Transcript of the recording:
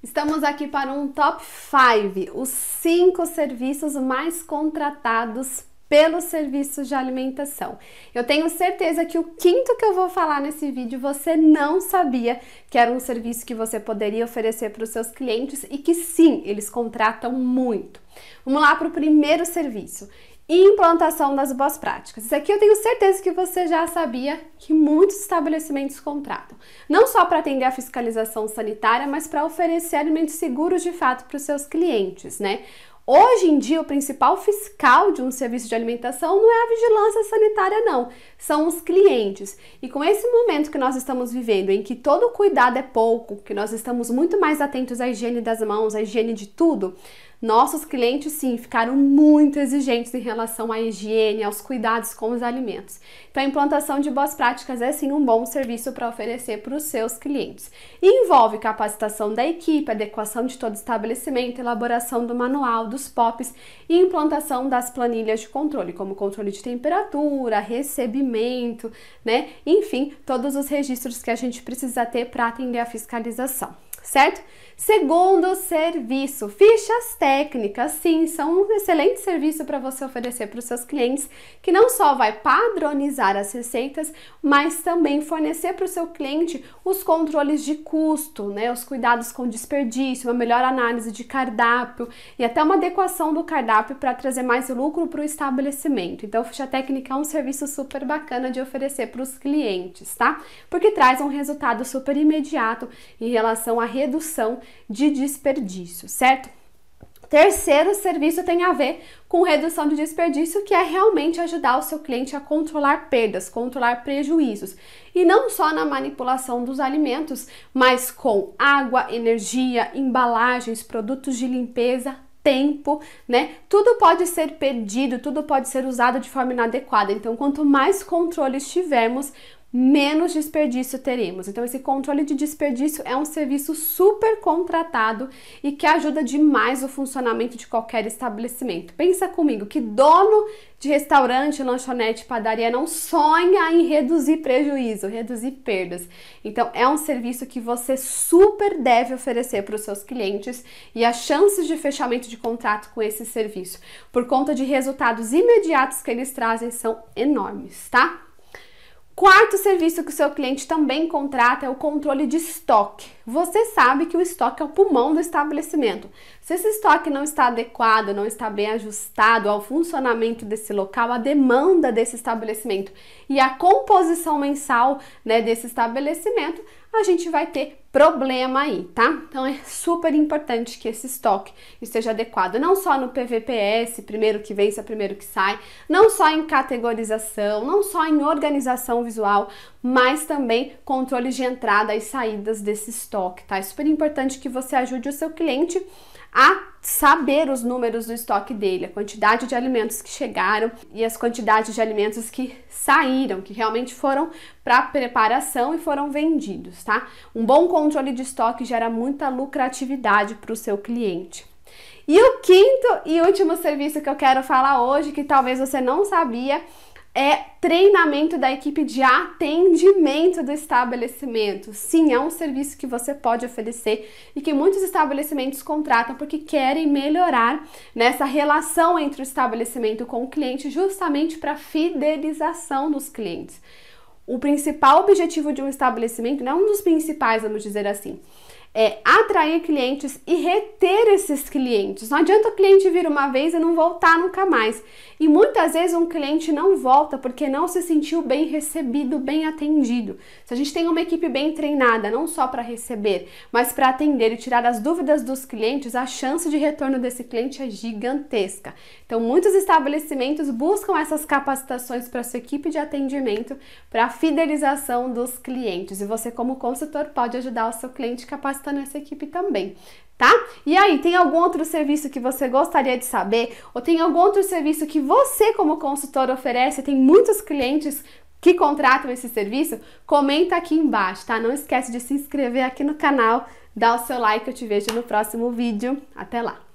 Estamos aqui para um top 5, os 5 serviços mais contratados pelos serviços de alimentação. Eu tenho certeza que o quinto que eu vou falar nesse vídeo você não sabia que era um serviço que você poderia oferecer para os seus clientes e que sim, eles contratam muito. Vamos lá para o primeiro serviço implantação das boas práticas. Isso aqui eu tenho certeza que você já sabia que muitos estabelecimentos contratam, não só para atender a fiscalização sanitária, mas para oferecer alimentos seguros de fato para os seus clientes, né? Hoje em dia, o principal fiscal de um serviço de alimentação não é a vigilância sanitária, não, são os clientes. E com esse momento que nós estamos vivendo, em que todo cuidado é pouco, que nós estamos muito mais atentos à higiene das mãos, à higiene de tudo, nossos clientes, sim, ficaram muito exigentes em relação à higiene, aos cuidados com os alimentos. Então, a implantação de boas práticas é sim um bom serviço para oferecer para os seus clientes. E envolve capacitação da equipe, adequação de todo estabelecimento, elaboração do manual, dos POPs e implantação das planilhas de controle, como controle de temperatura, recebimento, né? Enfim, todos os registros que a gente precisa ter para atender a fiscalização certo? Segundo serviço, fichas técnicas, sim, são um excelente serviço para você oferecer para os seus clientes, que não só vai padronizar as receitas, mas também fornecer para o seu cliente os controles de custo, né, os cuidados com desperdício, uma melhor análise de cardápio e até uma adequação do cardápio para trazer mais lucro para o estabelecimento. Então, ficha técnica é um serviço super bacana de oferecer para os clientes, tá? Porque traz um resultado super imediato em relação à redução de desperdício, certo? Terceiro serviço tem a ver com redução de desperdício, que é realmente ajudar o seu cliente a controlar perdas, controlar prejuízos. E não só na manipulação dos alimentos, mas com água, energia, embalagens, produtos de limpeza, tempo, né? Tudo pode ser perdido, tudo pode ser usado de forma inadequada. Então, quanto mais controles tivermos, menos desperdício teremos. Então, esse controle de desperdício é um serviço super contratado e que ajuda demais o funcionamento de qualquer estabelecimento. Pensa comigo que dono de restaurante, lanchonete, padaria não sonha em reduzir prejuízo, reduzir perdas. Então, é um serviço que você super deve oferecer para os seus clientes e as chances de fechamento de contrato com esse serviço, por conta de resultados imediatos que eles trazem, são enormes, tá? Quarto serviço que o seu cliente também contrata é o controle de estoque. Você sabe que o estoque é o pulmão do estabelecimento. Se esse estoque não está adequado, não está bem ajustado ao funcionamento desse local, à demanda desse estabelecimento e à composição mensal né, desse estabelecimento, a gente vai ter problema aí, tá? Então é super importante que esse estoque esteja adequado, não só no PVPS, primeiro que vence, primeiro que sai, não só em categorização, não só em organização visual, mas também controle de entrada e saídas desse estoque, tá? É super importante que você ajude o seu cliente a saber os números do estoque dele, a quantidade de alimentos que chegaram e as quantidades de alimentos que saíram, que realmente foram para preparação e foram vendidos, tá? Um bom controle de estoque gera muita lucratividade para o seu cliente. E o quinto e último serviço que eu quero falar hoje, que talvez você não sabia, é treinamento da equipe de atendimento do estabelecimento. Sim, é um serviço que você pode oferecer e que muitos estabelecimentos contratam porque querem melhorar nessa relação entre o estabelecimento com o cliente, justamente para fidelização dos clientes. O principal objetivo de um estabelecimento, não né, um dos principais, vamos dizer assim, é, atrair clientes e reter esses clientes. Não adianta o cliente vir uma vez e não voltar nunca mais. E muitas vezes um cliente não volta porque não se sentiu bem recebido, bem atendido. Se a gente tem uma equipe bem treinada, não só para receber, mas para atender e tirar as dúvidas dos clientes, a chance de retorno desse cliente é gigantesca. Então, muitos estabelecimentos buscam essas capacitações para sua equipe de atendimento para fidelização dos clientes. E você, como consultor, pode ajudar o seu cliente capacitar está nessa equipe também tá? E aí, tem algum outro serviço que você gostaria de saber? Ou tem algum outro serviço que você, como consultor, oferece? Tem muitos clientes que contratam esse serviço? Comenta aqui embaixo, tá? Não esquece de se inscrever aqui no canal, dá o seu like, eu te vejo no próximo vídeo. Até lá!